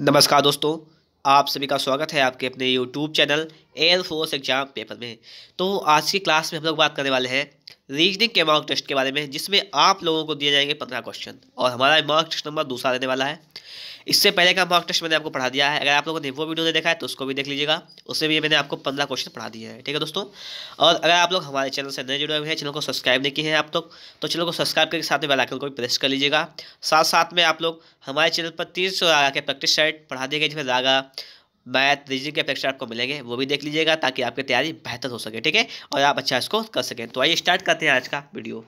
नमस्कार दोस्तों आप सभी का स्वागत है आपके अपने YouTube channel air force exam paper में तो आज की क्लास में हम लोग बात करने वाले हैं रीजनिंग के मार्क टेस्ट के बारे में जिसमें आप लोगों को दिए जाएंगे पंद्रह क्वेश्चन और हमारा मार्क टेस्ट नंबर दूसरा रहने वाला है इससे पहले का मॉक टेस्ट मैंने आपको पढ़ा दिया है अगर आप लोगों ने वो वीडियो नहीं देखा है तो उसको भी देख लीजिएगा उससे भी मैंने आपको पंद्रह क्वेश्चन पढ़ा दिए हैं ठीक है दोस्तों और अगर आप लोग हमारे चैनल से नए जुड़े हुए हैं चैनल को सब्सक्राइब नहीं किए हैं आप लोग तो चैनल को सब्सक्राइब करके साथ में बेलाइकन को भी प्रेस कर लीजिएगा साथ साथ में आप लोग हमारे चैनल पर तीन सौ के प्रैक्टिस सेट पढ़ा दिए गए जिसमें रागा मैथ रीजनिंग के प्रैक्टिस आपको मिलेंगे वो भी देख लीजिएगा ताकि आपकी तैयारी बेहतर हो सके ठीक है और आप अच्छा इसको कर सकें तो आइए स्टार्ट करते हैं आज का वीडियो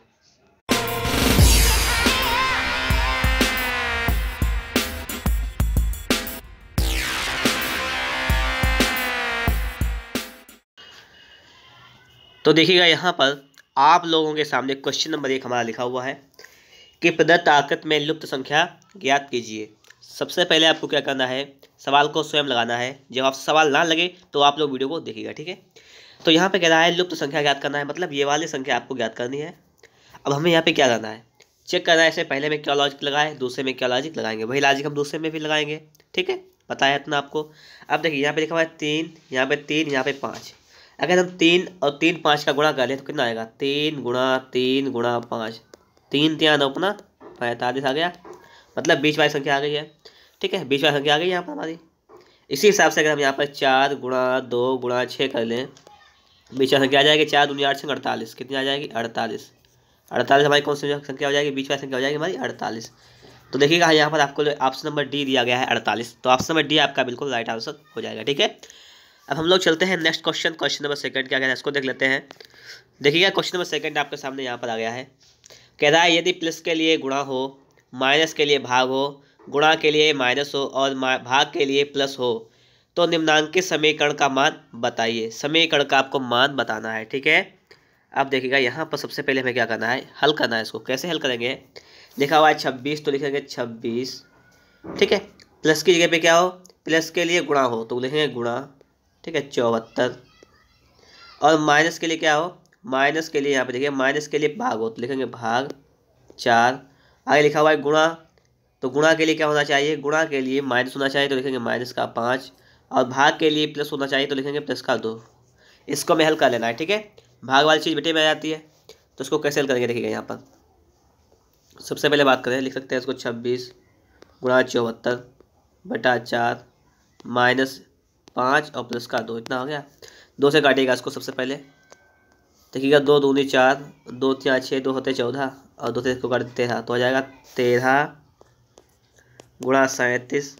तो देखिएगा यहाँ पर आप लोगों के सामने क्वेश्चन नंबर एक हमारा लिखा हुआ है कि प्रदत्त आकृत में लुप्त संख्या ज्ञात कीजिए सबसे पहले आपको क्या करना है सवाल को स्वयं लगाना है जब आप सवाल ना लगे तो आप लोग वीडियो को देखिएगा ठीक है तो यहाँ पे कह रहा है लुप्त संख्या ज्ञात करना है मतलब ये वाली संख्या आपको ज्ञात करनी है अब हमें यहाँ पे क्या करना है चेक करना है इसे पहले में क्या लॉजिक लगाए दूसरे में क्या लॉजिक लगाएंगे वही लॉजिक हम दूसरे में भी लगाएंगे ठीक है बताया इतना आपको अब देखिए यहाँ पे लिखा हुआ है तीन यहाँ पे तीन यहाँ पे पाँच अगर हम तीन और तीन पाँच का गुणा कर लें तो कितना आएगा तीन गुणा तीन गुणा पाँच तीन तीन नौ अपना पैंतालीस आ गया मतलब बीच वाली संख्या आ गई है ठीक है बीच वाली संख्या आ गई यहाँ पर हमारी इसी हिसाब से अगर हम यहाँ पर चार गुणा दो गुणा छः कर लें बीच वाली संख्या आ जाएगी चार दुनिया आठ संख्या अड़तालीस कितनी आ जाएगी अड़तालीस अड़तालीस हमारी कौन सी संख्या हो जाएगी बीच वाली संख्या हो जाएगी हमारी अड़तालीस तो देखिएगा यहाँ पर आपको ऑप्शन नंबर डी दिया गया है अड़तालीस तो ऑप्शन नंबर डी आपका बिल्कुल राइट आंसर हो जाएगा ठीक है अब हम लोग चलते हैं next question question number second क्या कह रहा है इसको देख लेते हैं देखिएगा क्वेश्चन नंबर सेकंड आपके सामने यहाँ पर आ गया है कह रहा है यदि प्लस के लिए गुणा हो माइनस के लिए भाग हो गुणा के लिए माइनस हो और भाग के लिए प्लस हो तो निम्नांकित समीकरण का मान बताइए समीकरण का आपको मान बताना है ठीक है अब देखिएगा यहाँ पर सबसे पहले हमें क्या करना है हल करना है इसको कैसे हल करेंगे लिखा हुआ है छब्बीस तो लिखेंगे छब्बीस ठीक है प्लस की जगह पे क्या हो प्लस के लिए गुणा हो तो लिखेंगे गुणा ठीक है चौहत्तर और माइनस के लिए क्या हो माइनस के लिए यहाँ पे देखिए माइनस के लिए भाग हो तो लिखेंगे भाग चार आगे लिखा हुआ है गुणा तो गुणा के लिए क्या होना चाहिए गुणा के लिए माइनस होना चाहिए तो लिखेंगे माइनस का पाँच और भाग के लिए प्लस होना चाहिए तो लिखेंगे प्लस का दो इसको हमें हल कर लेना है ठीक है भाग वाली चीज़ बेटे में आ जाती है तो उसको कैसे हल करेंगे देखिएगा यहाँ पर सबसे पहले बात करें लिख सकते हैं इसको छब्बीस गुणा चौहत्तर बटा चार माइनस पाँच और प्लस का दो इतना हो गया दो से काटेगा इसको सबसे पहले देखिएगा दो दूनी चार दो तीन छः दो होते चौदह और दो से इसको काट तेरह तो हो जाएगा तेरह गुणा सैंतीस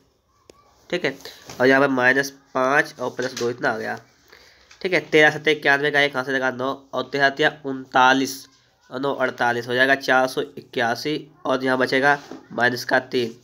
ठीक है और यहाँ पर माइनस पाँच और प्लस दो इतना आ गया ठीक है तेरह सत्तर इक्यानवे का एक हाँ से नौ और तेरह तेरह उनतालीस और नौ अड़तालीस हो जाएगा चार सौ इक्यासी और यहाँ बचेगा माइनस का तीन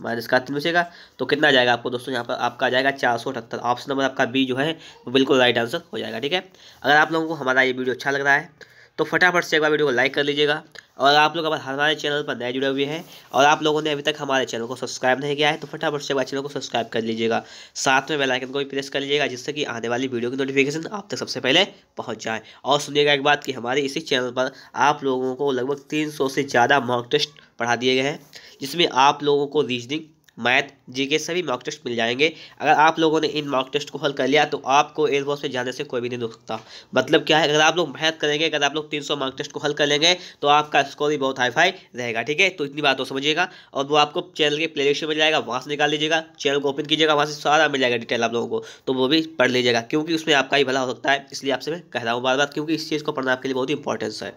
माइनस का तीन बचेगा तो कितना आ जाएगा आपको दोस्तों यहाँ पर आपका आ जाएगा चार सौ अठहत्तर ऑप्शन नंबर आपका बी जो है वो बिल्कुल राइट आंसर हो जाएगा ठीक है अगर आप लोगों को हमारा ये वीडियो अच्छा लग रहा है तो फटाफट से एक बार वीडियो को लाइक कर लीजिएगा और आप लोग अगर हमारे चैनल पर नए जुड़े हुए हैं और आप लोगों ने अभी तक हमारे चैनल को सब्सक्राइब नहीं किया है तो फटाफट से बार चैनल को सब्सक्राइब कर लीजिएगा साथ में बेल आइकन को भी प्रेस कर लीजिएगा जिससे कि आने वाली वीडियो की नोटिफिकेशन आप तक सबसे पहले पहुँच जाए और सुनिएगा एक बात कि हमारे इसी चैनल पर आप लोगों को लगभग तीन से ज़्यादा मॉक टेस्ट पढ़ा दिए गए हैं जिसमें आप लोगों को रीजनिंग मैथ जी के सभी मॉक टेस्ट मिल जाएंगे अगर आप लोगों ने इन मॉक टेस्ट को हल कर लिया तो आपको एयरफोर्स में जाने से कोई भी नहीं रुक सकता मतलब क्या है अगर आप लोग मेहनत करेंगे अगर आप लोग तीन सौ मॉक टेस्ट को हल कर लेंगे तो आपका स्कोर भी बहुत हाई फाई रहेगा ठीक है तो इतनी बात तो समझिएगा और वो आपको चैनल के प्ले लिस्ट में जाएगा वहाँ से निकाल लीजिएगा चैनल को ओपन कीजिएगा वहाँ से सारा मिल जाएगा डिटेल आप लोगों को तो वो भी पढ़ लीजिएगा क्योंकि उसमें आपका ही भला हो सकता है इसलिए आपसे मैं कह रहा हूँ बार बार क्योंकि इस चीज़ को पढ़ना आपके लिए बहुत ही इंपॉर्टेंस है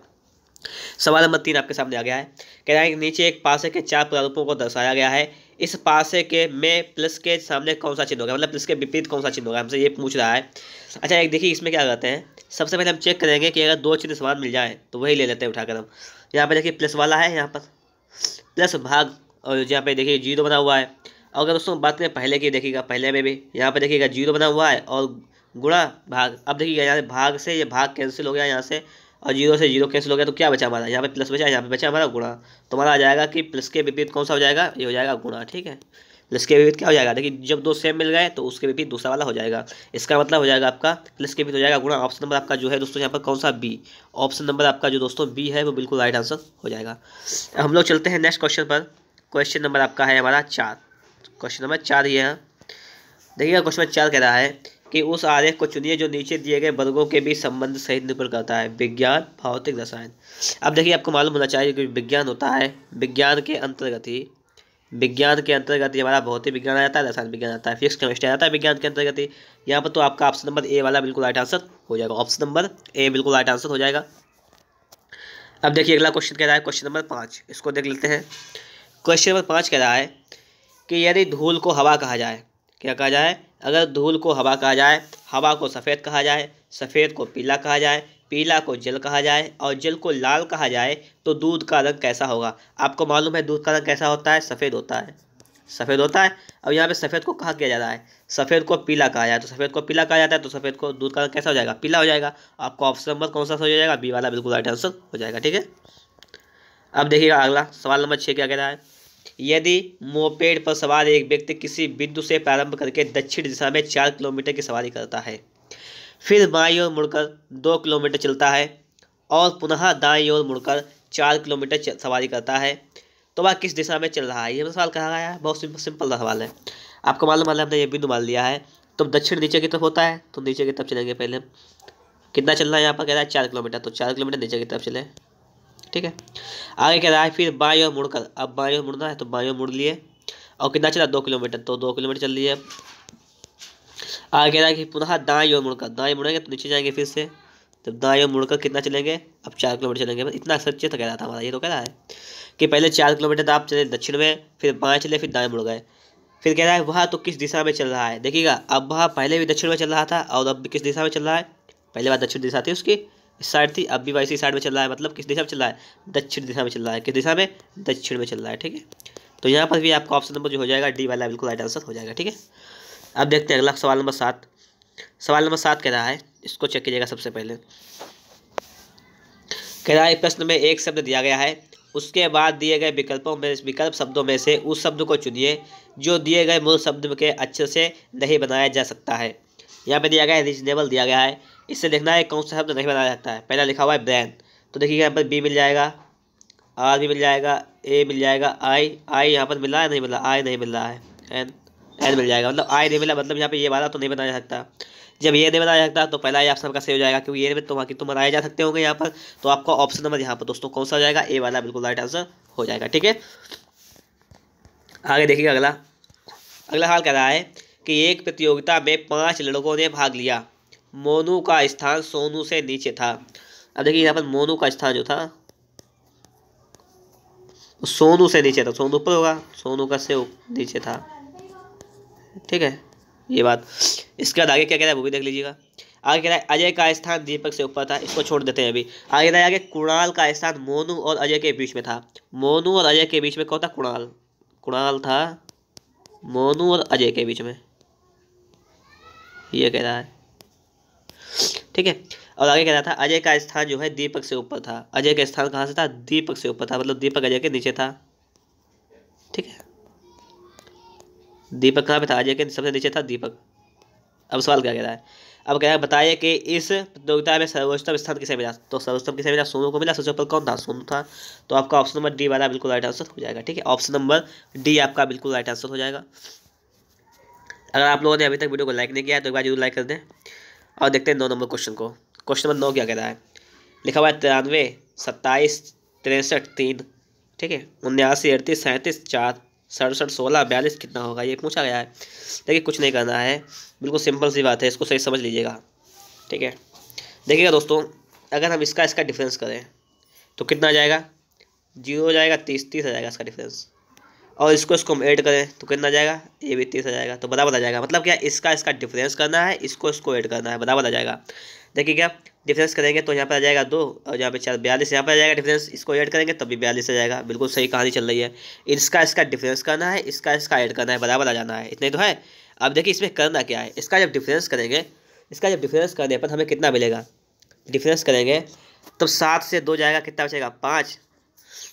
सवाल नंबर तीन आपके सामने आ गया है कह रहा है कि नीचे एक पासे के चार प्रारूपों को दर्शाया गया है इस पासे के में प्लस के सामने कौन सा चिन्ह होगा मतलब प्लस के विपरीत कौन सा चिन्ह होगा हमसे ये पूछ रहा है अच्छा एक देखिए इसमें क्या करते हैं सबसे पहले हम चेक करेंगे कि अगर दो चिन्ह समान मिल जाए तो वही ले लेते हैं उठाकर हम यहाँ पर देखिए प्लस वाला है यहाँ पर प्लस भाग और यहाँ पे देखिए जीरो बना हुआ है अगर दोस्तों बात करें पहले की देखिएगा पहले में भी यहाँ पर देखिएगा जीरो बना हुआ है और गुणा भाग अब देखिएगा यहाँ भाग से ये भाग कैंसिल हो गया यहाँ से और जीरो से जीरो कैंसिल हो गया तो क्या बचा हमारा यहाँ पे प्लस बचा यहाँ पे बचा हमारा गुणा तो हमारा आ जाएगा कि प्लस के विपरीत कौन सा हो जाएगा ये हो जाएगा गुणा ठीक है प्लस के विपरीत क्या हो जाएगा देखिए जब दो सेम मिल गए तो उसके विपरीत दूसरा वाला हो जाएगा इसका मतलब हो जाएगा आपका प्लस के विपरीत हो जाएगा गुणा ऑप्शन नंबर आपका जो है दोस्तों यहाँ पर कौन सा बी ऑप्शन नंबर आपका जो दोस्तों बी है वो बिल्कुल राइट आंसर हो जाएगा हम लोग चलते हैं नेक्स्ट क्वेश्चन पर क्वेश्चन नंबर आपका है हमारा चार क्वेश्चन नंबर चार ये है देखिएगा क्वेश्चन नंबर चार कह रहा है कि उस आरेख को चुनिए जो नीचे दिए गए वर्गों के बीच संबंध सहित निर्भर करता है विज्ञान भौतिक रसायन अब देखिए आपको मालूम होना चाहिए कि विज्ञान होता है विज्ञान के अंतर्गत ही विज्ञान के अंतर्गत हमारा भौतिक विज्ञान आ जाता है रसायन विज्ञान आता है फिजिक्स केमिस्ट्री आता है विज्ञान के अंतर्गत ही यहाँ पर तो आपका ऑप्शन नंबर ए वाला बिल्कुल राइट आंसर हो जाएगा ऑप्शन नंबर ए बिल्कुल राइट आंसर हो जाएगा अब देखिए अगला क्वेश्चन कह रहा है क्वेश्चन नंबर पाँच इसको देख लेते हैं क्वेश्चन नंबर पाँच कह रहा है कि यदि धूल को हवा कहा जाए क्या कहा जाए अगर धूल को हवा कहा जाए हवा को सफ़ेद कहा जाए सफ़ेद को पीला कहा जाए पीला को जल कहा जाए और जल को लाल कहा जाए तो दूध का रंग कैसा होगा आपको मालूम है दूध का रंग कैसा होता है सफ़ेद होता है सफ़ेद होता है अब यहाँ पे सफ़ेद को कहा किया जा रहा है सफ़ेद को पीला कहा जाए तो सफ़ेद को पीला कहा जाता है तो सफ़ेद को दूध का रंग कैसा हो जाएगा पीला हो जाएगा आपको ऑप्शन नंबर कौन सा हो जाएगा बी वाला बिल्कुल राइट आंसर हो जाएगा ठीक है अब देखिएगा अगला सवाल नंबर छः क्या कह रहा है यदि मोपेड पर सवार एक व्यक्ति किसी बिंदु से प्रारंभ करके दक्षिण दिशा में चार किलोमीटर की सवारी करता है फिर बाई ओर मुड़कर दो किलोमीटर चलता है और पुनः दाई ओर मुड़कर चार किलोमीटर सवारी करता है तो वह किस दिशा में चल रहा है ये सवाल कहा गया है बहुत सिंपल सिंपल सवाल है आपको मालूम मालूम हमने ये बिंदु मान लिया है तो दक्षिण नीचे की तरफ होता है तो नीचे की तरफ चलेंगे पहले कितना चलना है यहाँ पर कह रहा है चार किलोमीटर तो चार किलोमीटर नीचे की तरफ चले ठीक है आगे कह रहा है फिर बाई और मुड़कर अब बाई और मुड़ना है तो बाई और मुड़ लिए और कितना चला दो किलोमीटर तो दो किलोमीटर चल लिए आगे कह रहा है कि पुनः दाई और मुड़कर दाई मुड़ेंगे तो नीचे जाएंगे फिर से तो दाएँ और मुड़कर कितना चलेंगे अब चार किलोमीटर चलेंगे इतना सच्चे तो कह रहा था हमारा ये तो कह रहा है कि पहले चार किलोमीटर आप चले दक्षिण में फिर बाएँ चले फिर दाएँ मुड़ गए फिर कह रहा है वहाँ तो किस दिशा में चल रहा है देखिएगा अब वहाँ पहले भी दक्षिण में चल रहा था और अब भी किस दिशा में चल रहा है पहले बार दक्षिण दिशा थी उसकी इस साइड थी अब भी वैसी इसी साइड में चल रहा है मतलब किस दिशा में चल रहा है दक्षिण दिशा में चल रहा है किस दिशा में दक्षिण में चल रहा है ठीक है तो यहाँ पर भी आपका ऑप्शन नंबर जो हो जाएगा डी वाला बिल्कुल राइट आंसर हो जाएगा ठीक है अब देखते हैं अगला सवाल नंबर सात सवाल नंबर सात कह रहा है इसको चेक कीजिएगा सबसे पहले कह रहा है प्रश्न में एक शब्द दिया गया है उसके बाद दिए गए विकल्पों में विकल्प शब्दों में से उस शब्द को चुनिए जो दिए गए मूल शब्द के अच्छे से नहीं बनाया जा सकता है यहाँ पे दिया गया है रीजनेबल दिया गया है इससे देखना है कौन सा शब्द नहीं बनाया जाता है पहला लिखा हुआ है ब्रैन तो देखिए यहाँ पर बी मिल जाएगा आर भी मिल जाएगा ए मिल जाएगा आई आई यहाँ पर मिल रहा है नहीं मिल रहा आई नहीं मिल रहा है एन एन मिल जाएगा मतलब आई नहीं मिला मतलब यहाँ पे ये वाला तो नहीं बनाया जा सकता जब ये नहीं बनाया जाता सकता तो पहला ये ऑप्शन आपका सही हो जाएगा क्योंकि ये में तो तुम बनाए जा सकते होंगे यहाँ पर तो आपका ऑप्शन नंबर यहाँ पर दोस्तों कौन सा हो जाएगा ए वाला बिल्कुल राइट आंसर हो जाएगा ठीक है आगे देखिएगा अगला अगला हाल कह रहा है कि एक प्रतियोगिता में पांच लड़कों ने भाग लिया मोनू का स्थान सोनू से नीचे था अब देखिए यहाँ पर मोनू का स्थान जो था सोनू से नीचे था सोनू ऊपर होगा सोनू का से नीचे था ठीक है ये बात इसके बाद आगे क्या कह रहा है वो भी देख लीजिएगा आगे कह रहा है अजय का स्थान दीपक से ऊपर था इसको छोड़ देते हैं अभी आगे कह रहा है आगे कुणाल का स्थान मोनू और अजय के बीच में था मोनू और अजय के बीच में कौन था कुणाल कुणाल था मोनू और अजय के बीच में ये कह रहा है ठीक है और आगे कह रहा था अजय का स्थान जो है दीपक से ऊपर था अजय का स्थान कहाँ से था दीपक से ऊपर था मतलब दीपक अजय के नीचे था ठीक है दीपक कहाँ पे था अजय के सबसे नीचे था दीपक अब सवाल क्या कह रहा है अब कह रहा है बताइए कि इस प्रतियोगिता में सर्वोत्तम स्थान किसे मिला तो सर्वोत्तम किसे मिला सोनू को मिला सबसे ऊपर कौन था सोनू था तो आपका ऑप्शन नंबर डी वाला बिल्कुल राइट आंसर हो जाएगा ठीक है ऑप्शन नंबर डी आपका बिल्कुल राइट आंसर हो जाएगा अगर आप लोगों ने अभी तक वीडियो को लाइक नहीं किया है तो एक बार जरूर लाइक कर दें और देखते हैं नौ नंबर क्वेश्चन को क्वेश्चन नंबर नौ क्या कह रहा है लिखा हुआ है तिरानवे सत्ताईस तिरसठ तीन ठीक है उन्यासी अड़तीस सैंतीस चार सड़सठ सोलह बयालीस कितना होगा ये पूछा गया है देखिए कुछ नहीं करना है बिल्कुल सिंपल सी बात है इसको सही समझ लीजिएगा ठीक है देखिएगा दोस्तों अगर हम इसका इसका डिफरेंस करें तो कितना आ जाएगा जीरो हो जाएगा तीस तीस आ जाएगा इसका डिफरेंस और इसको इसको हम ऐड करें तो कितना जाएगा ये भी तीस आ जाएगा तो बराबर आ जाएगा मतलब क्या इसका इसका डिफरेंस करना है इसको इसको ऐड करना है बराबर आ जाएगा देखिए क्या डिफरेंस करेंगे तो यहाँ पर आ जाएगा दो और यहाँ पे चार बयालीस यहाँ पर आ जाएगा डिफरेंस इसको ऐड करेंगे तब भी बयालीस आ जाएगा बिल्कुल सही कहानी चल रही है इसका इसका डिफरेंस करना है इसका इसका ऐड करना है बराबर आ जाना है इतने तो है अब देखिए इसमें करना क्या है इसका जब डिफरेंस करेंगे इसका जब डिफरेंस करने पर हमें कितना मिलेगा डिफरेंस करेंगे तब सात से दो जाएगा कितना बचेगा पाँच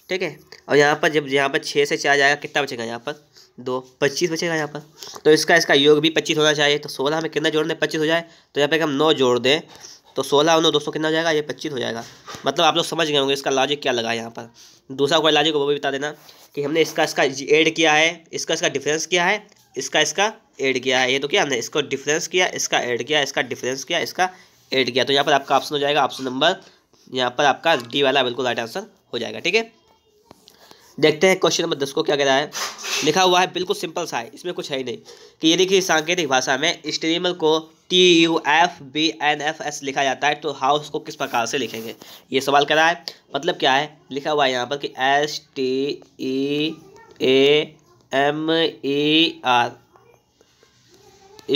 ठीक है और यहाँ पर जब यहाँ पर छः से चार जाएगा कितना बचेगा यहाँ पर दो पच्चीस बचेगा यहाँ पर तो इसका इसका योग भी पच्चीस होना चाहिए तो सोलह में कितना जोड़ दें पच्चीस हो जाए तो यहाँ पर हम नौ जोड़ दें तो सोलह और नौ दोस्तों कितना हो जाएगा ये पच्चीस हो जाएगा मतलब आप लोग समझ गए होंगे इसका लॉजिक क्या लगा यहाँ पर दूसरा कोई लॉजिक वो भी बता देना कि हमने इसका इसका एड किया है इसका इसका डिफरेंस किया है इसका इसका एड किया है ये तो क्या हमने इसको डिफरेंस किया इसका एड किया इसका डिफरेंस किया इसका एड किया तो यहाँ पर आपका ऑप्शन हो जाएगा ऑप्शन नंबर यहाँ पर आपका डी वाला बिल्कुल राइट आंसर हो जाएगा ठीक है देखते हैं क्वेश्चन नंबर दस को क्या कहता है लिखा हुआ है बिल्कुल सिंपल सा है इसमें कुछ है ही नहीं कि ये देखिए सांकेतिक भाषा में स्ट्रीमर को T U F B N F S लिखा जाता है तो हाउस को किस प्रकार से लिखेंगे ये सवाल कह रहा है मतलब क्या है लिखा हुआ है यहाँ पर कि S T E A M E R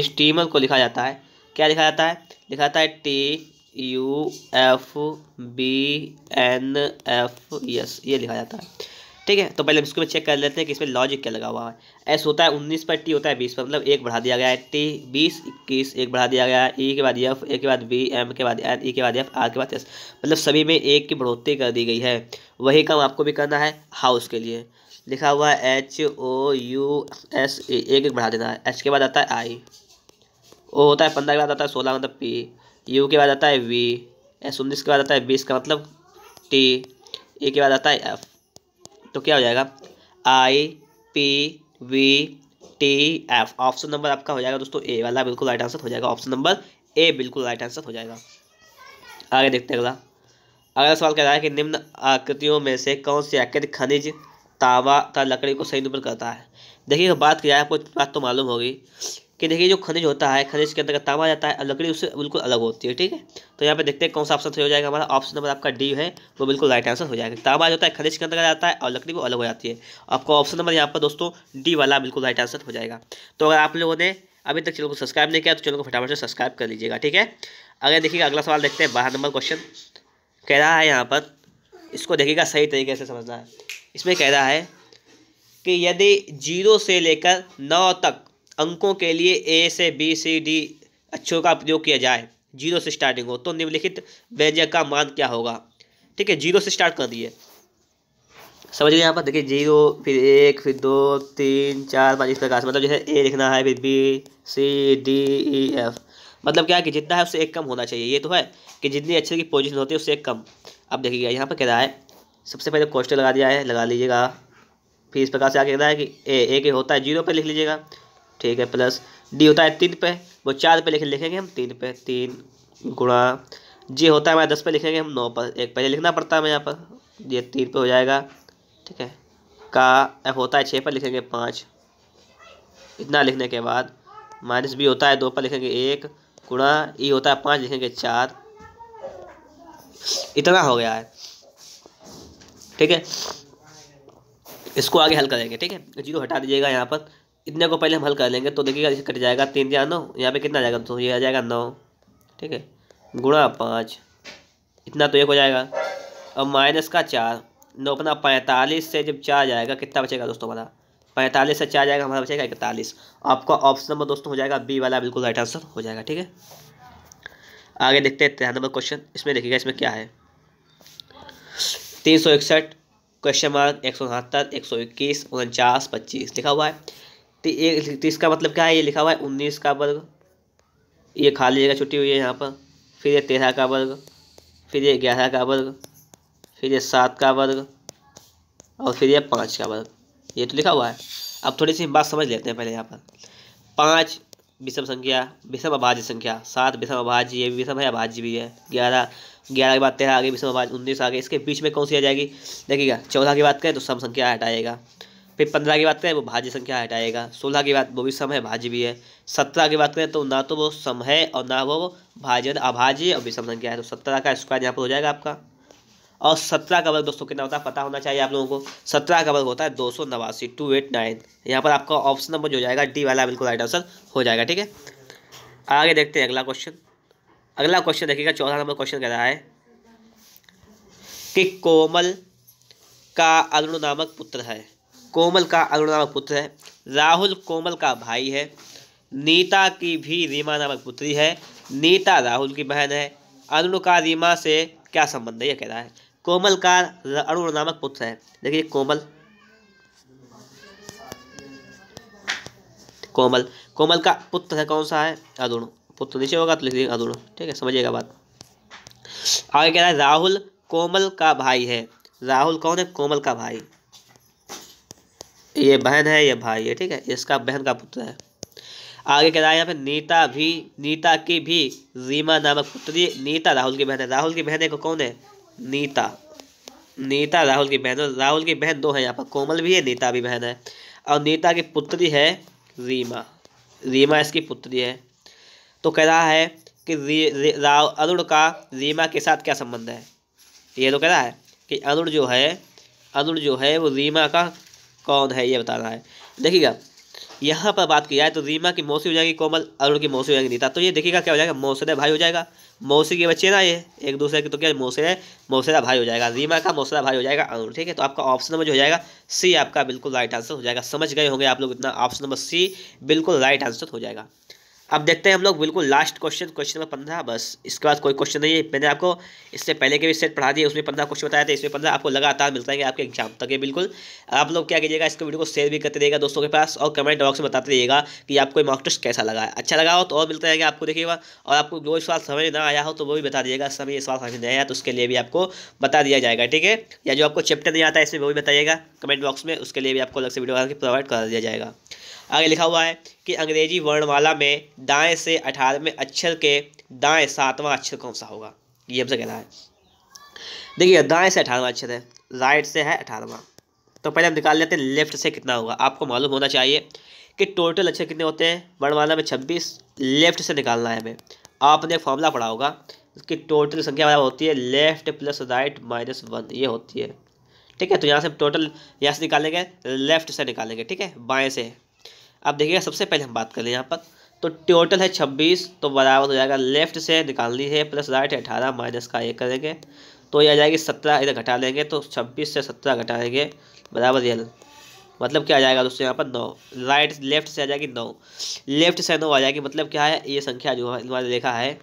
steamer को लिखा जाता है क्या लिखा जाता है लिखा जाता है T U F B N F S ये लिखा जाता है ठीक है तो पहले हम इसको चेक कर लेते हैं कि इसमें लॉजिक क्या लगा हुआ है एस होता है उन्नीस पर टी होता है बीस पर मतलब एक बढ़ा दिया गया है टी बीस इक्कीस एक बढ़ा दिया गया है ई e के बाद एफ ए के बाद बी एम के बाद एन ई e के बाद एफ आर के बाद एस मतलब सभी में एक की बढ़ोतरी कर दी गई है वही काम आपको भी करना है हाउस के लिए लिखा हुआ है एच ओ यू एस एक एक बढ़ा देना है एच के बाद आता है आई ओ होता है पंद्रह के बाद आता है सोलह मतलब पी यू के बाद आता है वी एस उन्नीस के बाद आता है बीस का मतलब टी ए के बाद आता है एफ तो क्या हो जाएगा I P V T F option number आपका हो जाएगा दोस्तों ए वाला बिल्कुल राइट आंसर हो जाएगा ऑप्शन नंबर ए बिल्कुल राइट आंसर हो जाएगा आगे देखते हैं अगला अगला सवाल कह रहा है कि निम्न आकृतियों में से कौन सी आकृति खनिज तावा तथा लकड़ी को सही नंबर करता है देखिए बात किया है आपको बात तो मालूम होगी कि देखिए जो खनिज होता है खनिज के अंतर्गत तांबा जाता है और लकड़ी उससे बिल्कुल अलग होती है ठीक है तो यहाँ पे देखते हैं कौन सा ऑप्शन सही हो जाएगा हमारा ऑप्शन नंबर आपका डी है वो बिल्कुल राइट आंसर हो जाएगा तांबा होता है खनिज के अंतर्गत आता है और लकड़ी वो अलग हो जाती है आपका ऑप्शन नंबर यहाँ पर दोस्तों डी वाला बिल्कुल राइट आंसर हो जाएगा तो अगर आप लोगों ने अभी तक चैनल को सब्सक्राइब नहीं किया तो चैनल को फटाफट से सब्सक्राइब कर लीजिएगा ठीक है अगर देखिएगा अगला सवाल देखते हैं बारह नंबर क्वेश्चन कह रहा है यहाँ पर इसको देखिएगा सही तरीके से समझना है इसमें कह रहा है कि यदि जीरो से लेकर नौ तक अंकों के लिए ए से बी सी डी अक्षरों का प्रयोग किया जाए जीरो से स्टार्टिंग हो तो निम्नलिखित व्यंजक का मान क्या होगा ठीक है जीरो से स्टार्ट कर दिए समझिए यहाँ पर देखिए जीरो फिर एक फिर दो तीन चार पाँच इस प्रकार से मतलब जैसे ए लिखना है फिर B C D E F मतलब क्या है कि जितना है उससे एक कम होना चाहिए ये तो है कि जितनी अच्छे की पोजीशन होती है उससे एक कम अब देखिएगा यहाँ पर कह रहा है सबसे पहले क्वेश्चन लगा दिया है लगा लीजिएगा फिर इस प्रकार से आगे कह रहा है कि ए ए के होता है जीरो पर लिख लीजिएगा ठीक है प्लस डी होता है तीन पे वो चार पे लिखे लिखेंगे हम तीन पे तीन गुणा जी होता है मैं दस पे लिखेंगे हम नौ पर एक पहले लिखना पड़ता है हमें यहाँ पर ये तीन पे हो जाएगा ठीक है का एफ होता है छः पर लिखेंगे पाँच इतना लिखने के बाद माइनस बी होता है दो पर लिखेंगे एक गुणा ई e होता है पाँच लिखेंगे चार इतना हो गया है ठीक है इसको आगे हल करेंगे ठीक है जीरो हटा दीजिएगा यहाँ पर इतने को पहले हम हल कर लेंगे तो देखिएगा इसे कट जाएगा तीन या नौ यहाँ पे कितना आ जाएगा दोस्तों ये आ जाएगा नौ ठीक है गुणा पाँच इतना तो एक हो जाएगा और माइनस का चार नौ अपना पैंतालीस से जब चार जाएगा कितना बचेगा दोस्तों हमारा पैंतालीस से चार जाएगा हमारा बचेगा इकतालीस आपका ऑप्शन नंबर दोस्तों हो जाएगा बी वाला बिल्कुल राइट आंसर हो जाएगा ठीक है आगे देखते हैं तेरह नंबर क्वेश्चन इसमें देखिएगा इसमें क्या है तीन सौ इकसठ क्वेश्चन मार्क एक सौ उनहत्तर एक सौ इक्कीस उनचास पच्चीस लिखा हुआ है तो ये मतलब क्या है ये लिखा हुआ है उन्नीस का वर्ग ये खाली जगह छुट्टी हुई है यहाँ पर फिर ये तेरह का वर्ग फिर ये ग्यारह का वर्ग फिर ये सात का वर्ग और फिर ये पाँच का वर्ग ये तो लिखा हुआ है अब थोड़ी सी बात समझ लेते हैं पहले यहाँ पर पाँच विषम संख्या विषम अभाज्य संख्या सात विषम अभाज्य ये भी विषम है अभाज्य भी है ग्यारह ग्यारह के बाद तेरह आगे विषम अभाज्य उन्नीस आगे इसके बीच में कौन सी आ जाएगी देखिएगा चौदह की बात करें तो सम संख्या हटाएगा फिर पंद्रह की बात करें वो भाज्य संख्या हटाएगा सोलह की बात वो भी सम है भाज्य भी है सत्रह की बात करें तो ना तो वो सम है और ना वो भाज्य अभाज्य और विषम संख्या है तो सत्रह का स्क्वायर यहाँ पर हो जाएगा आपका और सत्रह का वर्ग दोस्तों कितना होता है पता होना चाहिए आप लोगों को सत्रह का वर्ग होता है दो सौ नवासी टू एट नाइन यहाँ पर आपका ऑप्शन नंबर जो जाएगा डी वाला बिल्कुल राइट आंसर हो जाएगा ठीक है आगे देखते हैं अगला क्वेश्चन अगला क्वेश्चन देखिएगा चौदह नंबर क्वेश्चन कह रहा है कि कोमल का अरुण नामक पुत्र है कोमल का अरुण नामक पुत्र है राहुल कोमल का भाई है नीता की भी रीमा नामक पुत्री है नीता राहुल की बहन है अरुण का रीमा से क्या संबंध है यह कह रहा है कोमल का अरुण नामक पुत्र है देखिए कोमल कोमल कोमल का पुत्र है कौन सा है अरुण पुत्र नीचे होगा तो लिख दीजिए अरुण ठीक है समझिएगा बात आगे कह रहा है राहुल कोमल का भाई है राहुल कौन है कोमल का भाई ये बहन है ये भाई है ठीक है इसका बहन का पुत्र है आगे कह रहा है यहाँ पे नीता भी नीता की भी रीमा नामक पुत्री नीता राहुल की बहन है राहुल की बहन है कौन है नीता नीता राहुल की बहन राहुल की बहन दो है यहाँ पर कोमल भी है नीता भी बहन है और नीता की पुत्री है रीमा रीमा इसकी पुत्री है तो कह रहा है कि राहुल अरुण का रीमा के साथ क्या संबंध है ये तो कह रहा है कि अरुण जो है अरुण जो है वो रीमा का कौन है ये बताना है देखिएगा यहाँ पर बात की जाए तो रीमा की मौसी हो जाएगी कोमल अरुण की मौसी हो जाएगी नीता तो ये देखिएगा क्या हो जाएगा मौसद भाई हो जाएगा मौसी के बच्चे ना ये एक दूसरे के तो क्या मौसरे मौसरा भाई हो जाएगा रीमा का मौसरा भाई हो जाएगा अरुण ठीक है तो आपका ऑप्शन नंबर जो हो जाएगा सी आपका बिल्कुल राइट आंसर हो जाएगा समझ गए होंगे आप लोग इतना ऑप्शन नंबर सी बिल्कुल राइट आंसर हो जाएगा अब देखते हैं हम लोग बिल्कुल लास्ट क्वेश्चन क्वेश्चन नंबर पंद्रह बस इसके बाद कोई क्वेश्चन नहीं है मैंने आपको इससे पहले के भी सेट पढ़ा दिए उसमें पंद्रह क्वेश्चन बताया था इसमें पंद्रह आपको लगातार मिलता है आपके एग्जाम तक है बिल्कुल आप लोग क्या कीजिएगा इसको वीडियो को शेयर भी करते रहिएगा दोस्तों के पास और कमेंट बॉक्स में बताते रहिएगा कि आपको मॉक टेस्ट कैसा लगा अच्छा लगा हो तो और मिलता है आपको देखिएगा और आपको जो सवाल समझ ना आया हो तो वो भी बता दिएगा समय सवाल समझ नहीं आया तो उसके लिए भी आपको बता दिया जाएगा ठीक है या जो आपको चैप्टर नहीं आता है इसमें वो भी बताइएगा कमेंट बॉक्स में उसके लिए भी आपको अलग से वीडियो प्रोवाइड करा दिया जाएगा आगे लिखा हुआ है कि अंग्रेजी वर्णमाला में दाएं से अठारहवें अक्षर के दाएं सातवां अक्षर कौन सा होगा ये हमसे कहना है देखिए दाएं से अठारहवा अक्षर है राइट से है अठारहवा तो पहले हम निकाल लेते हैं लेफ्ट से कितना होगा आपको मालूम होना चाहिए कि टोटल अक्षर कितने होते हैं वर्णमाला में छब्बीस लेफ्ट से निकालना है हमें आपने फॉर्मूला पढ़ा होगा कि टोटल संख्या बराबर होती है left plus right minus one ये होती है ठीक है तो यहाँ से टोटल यहाँ से निकालेंगे लेफ्ट से निकालेंगे ठीक है बाएँ से अब देखिएगा सबसे पहले हम बात करें यहाँ पर तो टोटल है छब्बीस तो बराबर हो जाएगा लेफ्ट से निकालनी है प्लस राइट है अठारह माइनस का एक करेंगे तो ये आ जाएगी सत्रह इधर घटा लेंगे तो छब्बीस से सत्रह लेंगे बराबर ये मतलब क्या आ जाएगा दोस्तों यहाँ पर नौ राइट लेफ्ट से आ जाएगी नौ लेफ्ट से नौ आ जाएगी मतलब क्या है ये संख्या जो हमारे लिखा है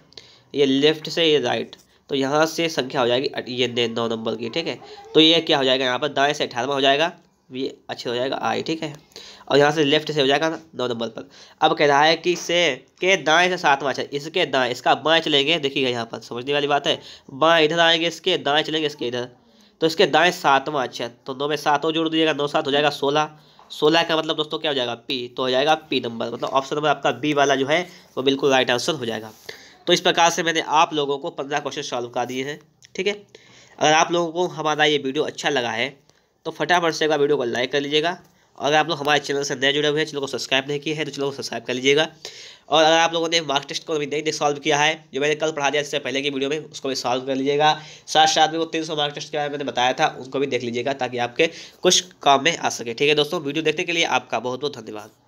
ये लेफ्ट से ये राइट तो यहाँ से संख्या हो जाएगी ये नौ नंबर की ठीक है तो ये क्या हो जाएगा यहाँ पर दाएँ से अठारहवा हो जाएगा भी अच्छे हो जाएगा आई ठीक है और यहाँ से लेफ्ट से हो जाएगा नौ नंबर पर अब कह रहा है कि से के दाएं से सातवां अच्छा इसके दाएं इसका बाएं चलेंगे देखिएगा यहाँ पर समझने वाली बात है बाएं इधर आएंगे इसके दाएं चलेंगे इसके इधर तो इसके दाएं सातवां अच्छा तो नौ में सातों जोड़ दीजिएगा नौ सात हो जाएगा सोलह सोलह का मतलब दोस्तों क्या हो जाएगा पी तो हो जाएगा पी नंबर मतलब ऑप्शन नंबर आपका बी वाला जो है वो बिल्कुल राइट आंसर हो जाएगा तो इस प्रकार से मैंने आप लोगों को पंद्रह क्वेश्चन सॉल्व कर दिए हैं ठीक है अगर आप लोगों को हमारा ये वीडियो अच्छा लगा है तो फटाफट से एक बार वीडियो को लाइक कर लीजिएगा अगर आप लोग हमारे चैनल से नए जुड़े हुए हैं चैनल को सब्सक्राइब नहीं किया है तो चैनल को सब्सक्राइब कर लीजिएगा और अगर आप लोगों ने मार्क्स टेस्ट को अभी नहीं सॉल्व किया है जो मैंने कल पढ़ा दिया इससे पहले की वीडियो में उसको भी सॉल्व कर लीजिएगा साथ साथ में वो तीन सौ मार्क्स टेस्ट के बारे में मैंने बताया था उनको भी देख लीजिएगा ताकि आपके कुछ काम में आ सके ठीक है दोस्तों वीडियो देखने के लिए आपका बहुत बहुत धन्यवाद